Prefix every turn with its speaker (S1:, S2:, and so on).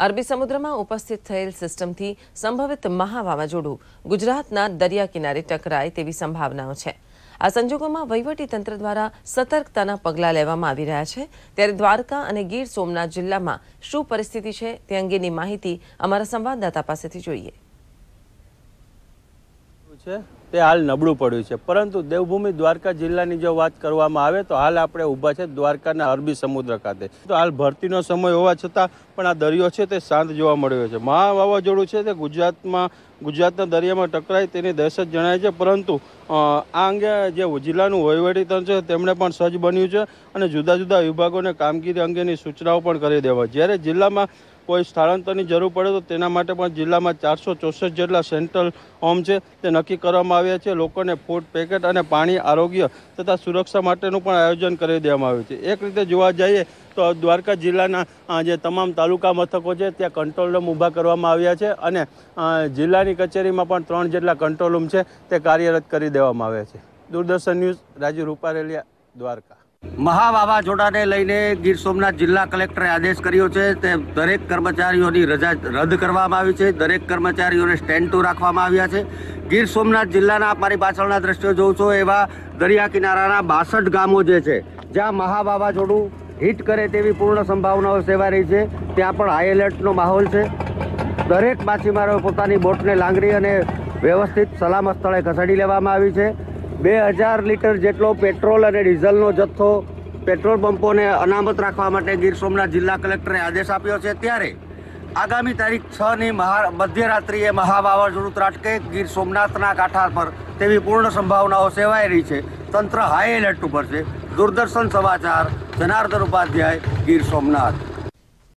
S1: અરબી સમુદ્રમાં ઉપસ્થિત થયેલ સિસ્ટમથી સંભવિત મહા વાવાઝોડું ગુજરાતના દરિયા કિનારે ટકરાય તેવી સંભાવનાઓ છે આ સંજોગોમાં વહીવટીતંત્ર દ્વારા સતર્કતાના પગલાં લેવામાં આવી રહ્યા છે ત્યારે દ્વારકા અને ગીર સોમનાથ જિલ્લામાં શું પરિસ્થિતિ છે તે અંગેની માહિતી અમારા સંવાદદાતા પાસેથી જોઈએ
S2: છે તે હાલ નબળું પડ્યું છે પરંતુ દેવભૂમિ દ્વારકા જિલ્લાની જો વાત કરવામાં આવે તો હાલ આપણે ઊભા છે દ્વારકાના અરબી સમુદ્ર ખાતે તો હાલ ભરતીનો સમય હોવા છતાં પણ આ દરિયો છે તે શાંત જોવા મળ્યો છે મહા વાવાઝોડું છે તે ગુજરાતમાં ગુજરાતના દરિયામાં ટકરાય તેની દહેશત જણાય છે પરંતુ આ અંગે જે જિલ્લાનું વહીવટીતંત્ર છે તેમણે પણ સજ્જ બન્યું છે અને જુદા જુદા વિભાગોને કામગીરી અંગેની સૂચનાઓ પણ કરી દેવા જ્યારે જિલ્લામાં કોઈ સ્થળાંતરની જરૂર પડે તો તેના માટે પણ જિલ્લામાં ચારસો ચોસઠ જેટલા સેન્ટ્રલ હોમ છે તે નક્કી કરવામાં આવ્યા છે લોકોને ફૂડ પેકેટ અને પાણી આરોગ્ય તથા સુરક્ષા માટેનું પણ આયોજન કરી દેવામાં આવ્યું છે એક રીતે જોવા જઈએ તો દ્વારકા જિલ્લાના જે તમામ તાલુકા મથકો છે ત્યાં કંટ્રોલ રૂમ ઊભા કરવામાં આવ્યા છે અને જિલ્લાની કચેરીમાં પણ ત્રણ જેટલા કંટ્રોલ રૂમ છે તે કાર્યરત કરી દેવામાં આવ્યા છે દૂરદર્શન ન્યૂઝ રાજીવ રૂપારેલિયા દ્વારકા
S3: મહા વાવાઝોડાને લઈને ગીર સોમનાથ જિલ્લા કલેક્ટરે આદેશ કર્યો છે તે દરેક કર્મચારીઓની રજા રદ કરવામાં આવી છે દરેક કર્મચારીઓને સ્ટેન્ડ ટુ રાખવામાં આવ્યા છે ગીર સોમનાથ જિલ્લાના મારી પાછળના દ્રશ્યો જોઉં છો એવા દરિયા કિનારાના બાસઠ ગામો જે છે જ્યાં મહા વાવાઝોડું હિટ કરે તેવી પૂર્ણ સંભાવનાઓ સેવાઈ રહી છે ત્યાં પણ હાઈ એલર્ટનો માહોલ છે દરેક માછીમારોએ પોતાની બોટને લાંગરી અને વ્યવસ્થિત સલામત સ્થળે ખસેડી લેવામાં આવી છે બે હજાર લીટર જેટલો પેટ્રોલ અને ડીઝલનો જથ્થો પેટ્રોલ પંપોને અનામત રાખવા માટે ગીર સોમનાથ જિલ્લા કલેક્ટરે આદેશ આપ્યો છે ત્યારે આગામી તારીખ છની મહા મધ્યરાત્રિએ મહાવાવાઝોડું ત્રાટકે ગીર સોમનાથના કાંઠા પર તેવી પૂર્ણ સંભાવનાઓ સેવાઈ રહી છે તંત્ર હાઈ એલર્ટ ઉપર છે દૂરદર્શન સમાચાર જનાર્દન ઉપાધ્યાય ગીર સોમનાથ